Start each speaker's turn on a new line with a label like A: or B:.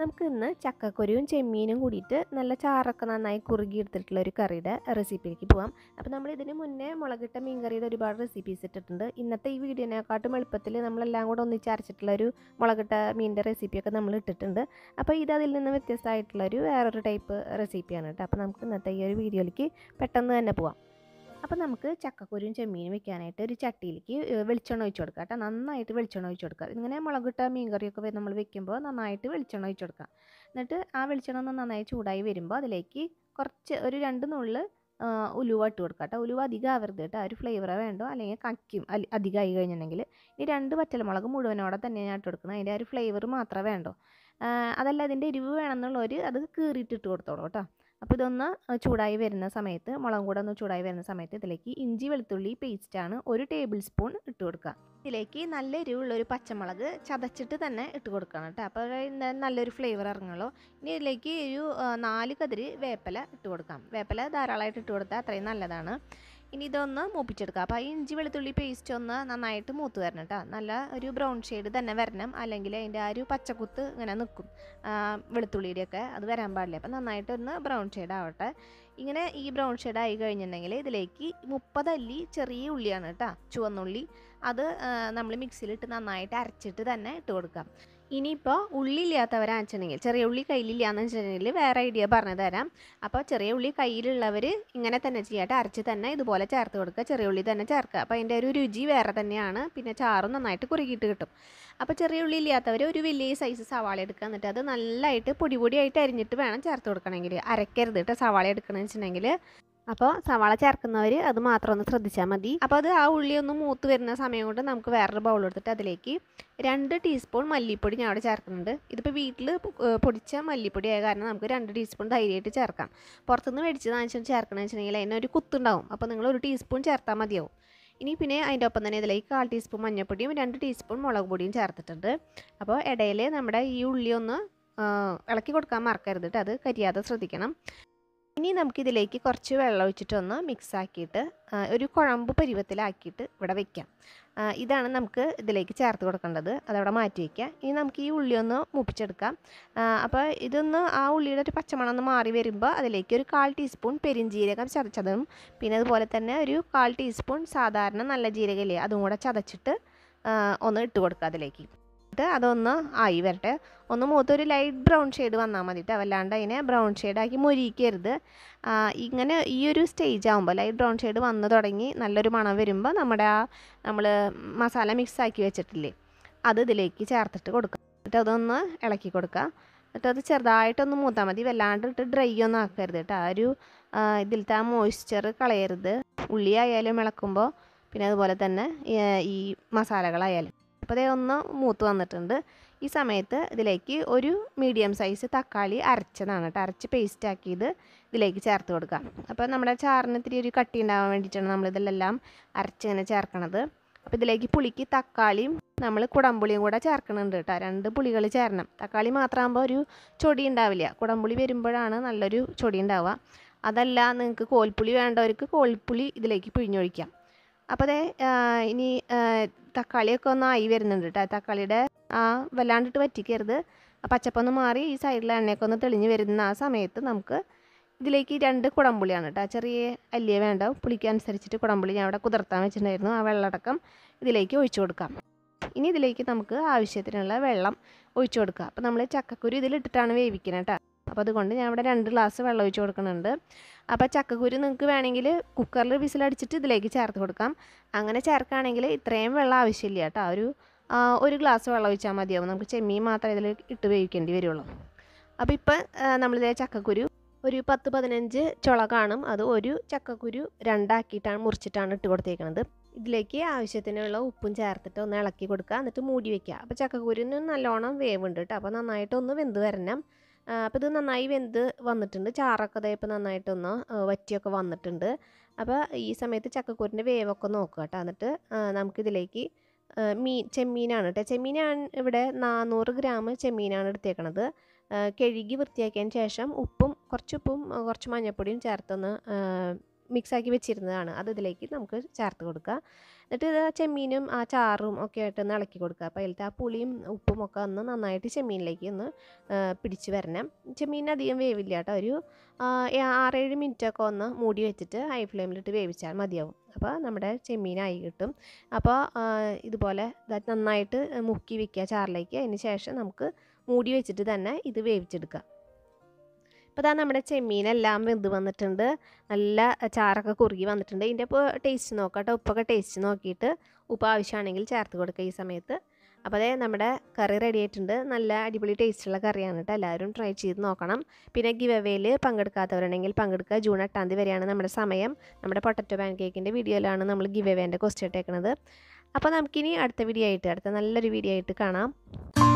A: നമുക്ക് ഇന്ന് ചക്കക്കുരുവും ചെമ്മീനും കൂടിയിട്ട് നല്ല ചാറൊക്കെ നന്നായി കുറുകി എടുത്തിട്ടുള്ള ഒരു കറിയുടെ റെസിപ്പിയിലേക്ക് പോകാം അപ്പോൾ നമ്മൾ ഇതിന് മുന്നേ മുളകിട്ട മീൻ കറിയുടെ ഒരുപാട് റെസിപ്പീസ് ഇട്ടിട്ടുണ്ട് ഇന്നത്തെ ഈ വീഡിയോനെക്കാട്ടും എളുപ്പത്തിൽ നമ്മളെല്ലാം കൂടെ ഒന്നിച്ചരച്ചിട്ടുള്ള ഒരു മുളകിട്ട മീനിൻ്റെ റെസിപ്പിയൊക്കെ നമ്മൾ ഇട്ടിട്ടുണ്ട് അപ്പോൾ ഇത് അതിൽ നിന്ന് വ്യത്യസ്തമായിട്ടുള്ളൊരു വേറൊരു ടൈപ്പ് റെസിപ്പിയാണ് കേട്ടോ അപ്പോൾ നമുക്ക് ഇന്നത്തെ ഈ ഒരു വീഡിയോയിലേക്ക് പെട്ടെന്ന് തന്നെ പോവാം അപ്പോൾ നമുക്ക് ചക്കക്കുരും ചെമ്മീനും വെക്കാനായിട്ട് ഒരു ചട്ടിയിലേക്ക് വെളിച്ചെണ്ണ ഒഴിച്ച് കൊടുക്കുക കേട്ടോ നന്നായിട്ട് വെളിച്ചെണ്ണ ഒഴിച്ച് കൊടുക്കുക ഇങ്ങനെ മുളകിട്ട മീൻകറിയൊക്കെ നമ്മൾ വെക്കുമ്പോൾ നന്നായിട്ട് വെളിച്ചെണ്ണ ഒഴിച്ച് കൊടുക്കുക എന്നിട്ട് ആ വെളിച്ചെണ്ണ ഒന്ന് നന്നായി ചൂടായി വരുമ്പോൾ അതിലേക്ക് കുറച്ച് ഒരു രണ്ട് നുള്ളിൽ ഉലുവ ഇട്ട് കൊടുക്കുക കേട്ടോ ഉലുവ അധികം ആവരുത് കേട്ടോ ഒരു ഫ്ലേവറേ വേണ്ടോ അല്ലെങ്കിൽ കക്കും അധികമായി കഴിഞ്ഞിട്ടുണ്ടെങ്കിൽ ഈ രണ്ട് പച്ചമുളക് മുഴുവനോടെ തന്നെ ഞാൻ ഇട്ട് കൊടുക്കണം അതിൻ്റെ ആ ഒരു ഫ്ലേവർ മാത്രമേ വേണ്ടോ അതല്ല അതിൻ്റെ എരിവ് വേണമെന്നുള്ളവർ അത് കീറിയിട്ട് ഇട്ട് കൊടുത്തോളൂ കേട്ടോ അപ്പോൾ ഇതൊന്ന് ചൂടായി വരുന്ന സമയത്ത് മുളകും കൂടെ ഒന്ന് ചൂടായി വരുന്ന സമയത്ത് ഇതിലേക്ക് ഇഞ്ചി വെളുത്തുള്ളി പേസ്റ്റാണ് ഒരു ടേബിൾ സ്പൂൺ ഇട്ട് കൊടുക്കുക ഇതിലേക്ക് നല്ല എരിവുള്ളൊരു പച്ചമുളക് ചതച്ചിട്ട് തന്നെ ഇട്ട് കൊടുക്കണം കേട്ടോ അപ്പോൾ നല്ലൊരു ഫ്ലേവർ ഇറങ്ങുള്ളൂ ഇനി ഇതിലേക്ക് ഒരു നാല് കതിരി വേപ്പില ഇട്ട് കൊടുക്കാം വേപ്പില ധാരാളമായിട്ട് ഇട്ട് കൊടുത്താൽ അത്രയും നല്ലതാണ് ഇനി ഇതൊന്ന് മൂപ്പിച്ചെടുക്കുക അപ്പോൾ ഈ ഇഞ്ചി വെളുത്തുള്ളി പേസ്റ്റ് ഒന്ന് നന്നായിട്ട് മൂത്ത് വരണം കേട്ടോ നല്ല ഒരു ബ്രൗൺ ഷെയ്ഡ് തന്നെ വരണം അല്ലെങ്കിൽ അതിൻ്റെ ആ ഒരു പച്ചക്കുത്ത് ഇങ്ങനെ നിൽക്കും വെളുത്തുള്ളിയുടെയൊക്കെ അത് വരാൻ പാടില്ല അപ്പോൾ നന്നായിട്ടൊന്ന് ബ്രൗൺ ഷെയ്ഡ് ആവട്ടെ ഇങ്ങനെ ഈ ബ്രൗൺ ഷെയ്ഡ് ആയി കഴിഞ്ഞിട്ടുണ്ടെങ്കിൽ ഇതിലേക്ക് മുപ്പത് അല്ലി ചെറിയ ഉള്ളിയാണ് കേട്ടോ ചുവന്നുള്ളി അത് നമ്മൾ മിക്സിയിലിട്ട് നന്നായിട്ട് അരച്ചിട്ട് തന്നെ ഇട്ട് കൊടുക്കാം ഇനിയിപ്പോൾ വെച്ചിട്ടുണ്ടെങ്കിൽ ചെറിയ ഉള്ളി കയ്യിലില്ലാന്ന് വെച്ചിട്ടുണ്ടെങ്കിൽ വേറെ ഐഡിയ പറഞ്ഞു തരാം അപ്പോൾ ചെറിയ ഉള്ളി കയ്യിലുള്ളവർ ഇങ്ങനെ തന്നെ ചെയ്യാട്ട് അരച്ച് തന്നെ ഇതുപോലെ ചേർത്ത് കൊടുക്കുക ചെറിയ ഉള്ളി തന്നെ ചേർക്കുക അപ്പോൾ അതിൻ്റെ ഒരു രുചി വേറെ തന്നെയാണ് പിന്നെ ചാറും നന്നായിട്ട് കുറുകിയിട്ട് കിട്ടും അപ്പോൾ ചെറിയ ഉള്ളി ഇല്ലാത്തവർ ഒരു വലിയ സൈസ് സവാള എടുക്കുക എന്നിട്ട് അത് നല്ലതായിട്ട് പൊടി പൊടിയായിട്ട് അരിഞ്ഞിട്ട് വേണം ചേർത്ത് കൊടുക്കണമെങ്കിൽ അരക്കരുത് കേട്ടോ സവാള എടുക്കണ വെച്ചിട്ടുണ്ടെങ്കിൽ അപ്പോൾ സവാള ചേർക്കുന്നവർ അത് മാത്രം ഒന്ന് ശ്രദ്ധിച്ചാൽ മതി അപ്പോൾ അത് ആ ഉള്ളി ഒന്ന് മൂത്ത് വരുന്ന സമയം കൊണ്ട് നമുക്ക് വേറൊരു ബൗൾ എടുത്തിട്ട് അതിലേക്ക് രണ്ട് ടീസ്പൂൺ മല്ലിപ്പൊടി ഞാൻ അവിടെ ചേർക്കുന്നുണ്ട് ഇതിപ്പോൾ വീട്ടിൽ പൊടിച്ച മല്ലിപ്പൊടി ആയ കാരണം നമുക്ക് രണ്ട് ടീസ്പൂൺ ധൈര്യമായിട്ട് ചേർക്കാം പുറത്തുനിന്ന് മേടിച്ചതാണെന്ന് വെച്ചാൽ ചേർക്കണമെന്ന് വെച്ചിട്ടുണ്ടെങ്കിൽ അതിനൊരു കുത്തുണ്ടാവും അപ്പോൾ നിങ്ങൾ ഒരു ടീസ്പൂൺ ചേർത്താൽ മതിയാവും ഇനി പിന്നെ അതിൻ്റെ ഒപ്പം തന്നെ ഇതിലേക്ക് കാൽ ടീസ്പൂൺ മഞ്ഞൾപ്പൊടിയും രണ്ട് ടീസ്പൂൺ മുളക് പൊടിയും ചേർത്തിട്ടുണ്ട് അപ്പോൾ ഇടയിൽ നമ്മുടെ ഈ ഉള്ളി ഒന്ന് ഇളക്കി കൊടുക്കാൻ മറക്കരുത് അത് കരിയാതെ ശ്രദ്ധിക്കണം ഇനി നമുക്കിതിലേക്ക് കുറച്ച് വെള്ളം ഒഴിച്ചിട്ടൊന്ന് മിക്സാക്കിയിട്ട് ഒരു കുഴമ്പ് പരുവത്തിലാക്കിയിട്ട് ഇവിടെ വെക്കാം ഇതാണ് നമുക്ക് ഇതിലേക്ക് ചേർത്ത് കൊടുക്കേണ്ടത് അതവിടെ മാറ്റി വയ്ക്കാം ഇനി നമുക്ക് ഈ ഉള്ളി ഒന്ന് മുപ്പിച്ചെടുക്കാം അപ്പോൾ ഇതൊന്ന് ആ ഉള്ളിയുടെ ഒരു പച്ചമണം ഒന്ന് മാറി വരുമ്പോൾ അതിലേക്ക് ഒരു കാൽ ടീസ്പൂൺ പെരിഞ്ജീരകം ചതച്ചതും പിന്നെ അതുപോലെ തന്നെ ഒരു കാൽ ടീസ്പൂൺ സാധാരണ നല്ല ജീരകമില്ലേ അതും കൂടെ ചതച്ചിട്ട് ഒന്ന് ഇട്ട് കൊടുക്കുക അതിലേക്ക് അതൊന്ന് ആയി വരട്ടെ ഒന്ന് മൂത്തൊരു ലൈറ്റ് ബ്രൗൺ ഷെയ്ഡ് വന്നാൽ മതി കേട്ടോ വല്ലാണ്ട് അതിനെ ബ്രൗൺ ഷെയ്ഡാക്കി മുരിക്കരുത് ഇങ്ങനെ ഈ ഒരു സ്റ്റേജ് ആകുമ്പോൾ ലൈറ്റ് ബ്രൗൺ ഷെയ്ഡ് വന്നു തുടങ്ങി നല്ലൊരു മണം വരുമ്പോൾ നമ്മുടെ ആ നമ്മൾ മസാല മിക്സ് ആക്കി വെച്ചിട്ടില്ലേ അത് ഇതിലേക്ക് ചേർത്തിട്ട് കൊടുക്കുക എന്നിട്ട് അതൊന്ന് ഇളക്കി കൊടുക്കുക എന്നിട്ട് അത് ചെറുതായിട്ടൊന്ന് മൂത്താൽ മതി വല്ലാണ്ട് ഇട്ട് ഡ്രൈ ഒന്നും ആക്കരുത് കേട്ടോ ആ ഒരു ഇതിലത്തെ ആ മോയ്സ്ചർ കളയരുത് ഉള്ളി ആയാലും ഇളക്കുമ്പോൾ പിന്നെ അതുപോലെ തന്നെ ഈ മസാലകളായാലും അപ്പോൾ അതേ ഒന്ന് മൂത്ത് വന്നിട്ടുണ്ട് ഈ സമയത്ത് ഇതിലേക്ക് ഒരു മീഡിയം സൈസ് തക്കാളി അരച്ചതാണ് കേട്ടോ അരച്ച് പേസ്റ്റ് ആക്കിയത് ഇതിലേക്ക് ചേർത്ത് കൊടുക്കാം അപ്പോൾ നമ്മുടെ ചാറിന് ഇത്തിരി ഒരു കട്ടി ഉണ്ടാകാൻ വേണ്ടിയിട്ടാണ് നമ്മളിതിലെല്ലാം അരച്ചിങ്ങനെ ചേർക്കണത് അപ്പോൾ ഇതിലേക്ക് പുളിക്ക് തക്കാളിയും നമ്മൾ കുടംപുളിയും കൂടെ ചേർക്കണുണ്ട് കേട്ടോ രണ്ട് പുളികൾ ചേരണം തക്കാളി മാത്രമാകുമ്പോൾ ഒരു ചൊടി ഉണ്ടാവില്ല കുടംപുളി വരുമ്പോഴാണ് നല്ലൊരു ചൊടി ഉണ്ടാവുക അതല്ല നിങ്ങൾക്ക് കോൽപ്പുളി വേണ്ടവർക്ക് കോൽപ്പുളി ഇതിലേക്ക് പിഴിഞ്ഞൊഴിക്കാം അപ്പോൾ അതേ ഇനി തക്കാളിയൊക്കെ ഒന്ന് ആയി വരുന്നുണ്ട് കേട്ടോ തക്കാളിയുടെ ആ വല്ലാണ്ടിട്ട് വറ്റിക്കരുത് പച്ചപ്പൊന്ന് മാറി ഈ സൈഡിലെ എണ്ണയൊക്കെ ഒന്ന് തെളിഞ്ഞ് വരുന്ന ആ സമയത്ത് നമുക്ക് ഇതിലേക്ക് രണ്ട് കുടംപുളിയാണ് കേട്ടോ ചെറിയ അല്ലിയ വേണ്ട പുളിക്കനുസരിച്ചിട്ട് കുടംപുളി ഞാൻ അവിടെ കുതിർത്താൻ വെച്ചിട്ടുണ്ടായിരുന്നു ആ വെള്ളടക്കം ഇതിലേക്ക് ഒഴിച്ചു കൊടുക്കാം ഇനി ഇതിലേക്ക് നമുക്ക് ആവശ്യത്തിനുള്ള വെള്ളം ഒഴിച്ചു കൊടുക്കുക അപ്പോൾ നമ്മൾ ചക്കക്കുരു ഇതിലിട്ടിട്ടാണ് വേവിക്കുന്നത് കേട്ടോ അപ്പോൾ അതുകൊണ്ട് ഞാൻ ഇവിടെ രണ്ട് ഗ്ലാസ് വെള്ളം ഒഴിച്ച് കൊടുക്കുന്നുണ്ട് അപ്പോൾ ചക്കക്കുരു നിങ്ങൾക്ക് വേണമെങ്കിൽ കുക്കറിൽ വിസിലടിച്ചിട്ട് ഇതിലേക്ക് ചേർത്ത് കൊടുക്കാം അങ്ങനെ ചേർക്കുകയാണെങ്കിൽ ഇത്രയും വെള്ളം ആവശ്യമില്ല കേട്ടോ ഒരു ഒരു ഗ്ലാസ് വെള്ളം ഒഴിച്ചാൽ മതിയാവും നമുക്ക് ചെമ്മീൻ മാത്രമേ ഇതിൽ ഇട്ട് വേവിക്കേണ്ടി വരുള്ളൂ അപ്പോൾ ഇപ്പം നമ്മളിതിലെ ചക്കക്കുരു ഒരു പത്ത് പതിനഞ്ച് ചുള കാണും അത് ഒരു ചക്കക്കുരു രണ്ടാക്കിയിട്ടാണ് മുറിച്ചിട്ടാണ് ഇട്ട് കൊടുത്തേക്കുന്നത് ഇതിലേക്ക് ആവശ്യത്തിനുള്ള ഉപ്പും ചേർത്തിട്ട് ഒന്ന് ഇളക്കി കൊടുക്കുക എന്നിട്ട് മൂടി വെക്കുക അപ്പോൾ ചക്കക്കുരുന്ന് നല്ലോണം വേവുണ്ട് കേട്ടോ അപ്പോൾ നന്നായിട്ട് ഒന്ന് വെന്ത് വരണം അപ്പോൾ ഇത് നന്നായി വെന്ത് വന്നിട്ടുണ്ട് ചാറൊക്കെ ഇതായപ്പോൾ നന്നായിട്ടൊന്ന് വറ്റിയൊക്കെ വന്നിട്ടുണ്ട് അപ്പോൾ ഈ സമയത്ത് ചക്കക്കൂരിൻ്റെ വേവൊക്കെ നോക്കുക കേട്ടോ എന്നിട്ട് നമുക്കിതിലേക്ക് മീൻ ചെമ്മീനാണ് കേട്ടോ ചെമ്മീനാണ് ഇവിടെ നാനൂറ് ഗ്രാം ചെമ്മീനാണ് എടുത്തേക്കണത് കഴുകി വൃത്തിയാക്കിയതിന് ശേഷം ഉപ്പും കുറച്ച് ഉപ്പും കുറച്ച് മഞ്ഞൾപ്പൊടിയും ചേർത്തൊന്ന് മിക്സാക്കി വെച്ചിരുന്നതാണ് അത് ഇതിലേക്ക് നമുക്ക് ചേർത്ത് കൊടുക്കുക എന്നിട്ട് ആ ചെമ്മീനും ആ ചാറും ഒക്കെ ആയിട്ട് ഒന്ന് ഇളക്കി കൊടുക്കുക അപ്പോൾ അതിലത്തെ ആ പുളിയും ഉപ്പും ഒക്കെ ഒന്ന് നന്നായിട്ട് ചെമ്മീനിലേക്ക് ഒന്ന് പിടിച്ച് വരണം ചെമ്മീന് അധികം വേവില്ല കേട്ടോ ഒരു ആറേഴ് മിനിറ്റൊക്കെ ഒന്ന് മൂടി വെച്ചിട്ട് ഹൈ ഫ്ലെയിമിലിട്ട് വേവിച്ചാൽ മതിയാവും അപ്പോൾ നമ്മുടെ ചെമ്മീനായി കിട്ടും അപ്പോൾ ഇതുപോലെ നന്നായിട്ട് മുക്കി വയ്ക്കുക ചാറിലേക്ക് അതിന് ശേഷം നമുക്ക് മൂടി വെച്ചിട്ട് തന്നെ ഇത് വേവിച്ചെടുക്കുക അപ്പോൾ ഇതാ നമ്മുടെ ചെമ്മീനെല്ലാം വെന്ത് വന്നിട്ടുണ്ട് നല്ല ചാറൊക്കെ കുറുകി വന്നിട്ടുണ്ട് ഇതിൻ്റെ ഇപ്പോൾ ടേസ്റ്റ് നോക്കാം കേട്ടോ ഉപ്പൊക്കെ ടേസ്റ്റ് നോക്കിയിട്ട് ഉപ്പ് ആവശ്യമാണെങ്കിൽ ചേർത്ത് കൊടുക്കുക ഈ സമയത്ത് അപ്പോൾ അതേ നമ്മുടെ കറി റെഡി ആയിട്ടുണ്ട് നല്ല അടിപൊളി ടേസ്റ്റുള്ള കറിയാണ് കേട്ടോ എല്ലാവരും ട്രൈ ചെയ്ത് നോക്കണം പിന്നെ ഗിവ് അവേയിൽ പങ്കെടുക്കാത്തവരുണ്ടെങ്കിൽ പങ്കെടുക്കുക ജൂൺ എട്ടാം തീയതി വരെയാണ് നമ്മുടെ സമയം നമ്മുടെ പൊട്ടറ്റോ പാൻ കേക്കിൻ്റെ വീഡിയോയിലാണ് നമ്മൾ ഗിവ് അവേൻ്റെ ക്വസ്റ്റ് ഇട്ടേക്കുന്നത് അപ്പോൾ നമുക്കിനി അടുത്ത വീഡിയോ ആയിട്ട് അടുത്ത നല്ലൊരു വീഡിയോ ആയിട്ട് കാണാം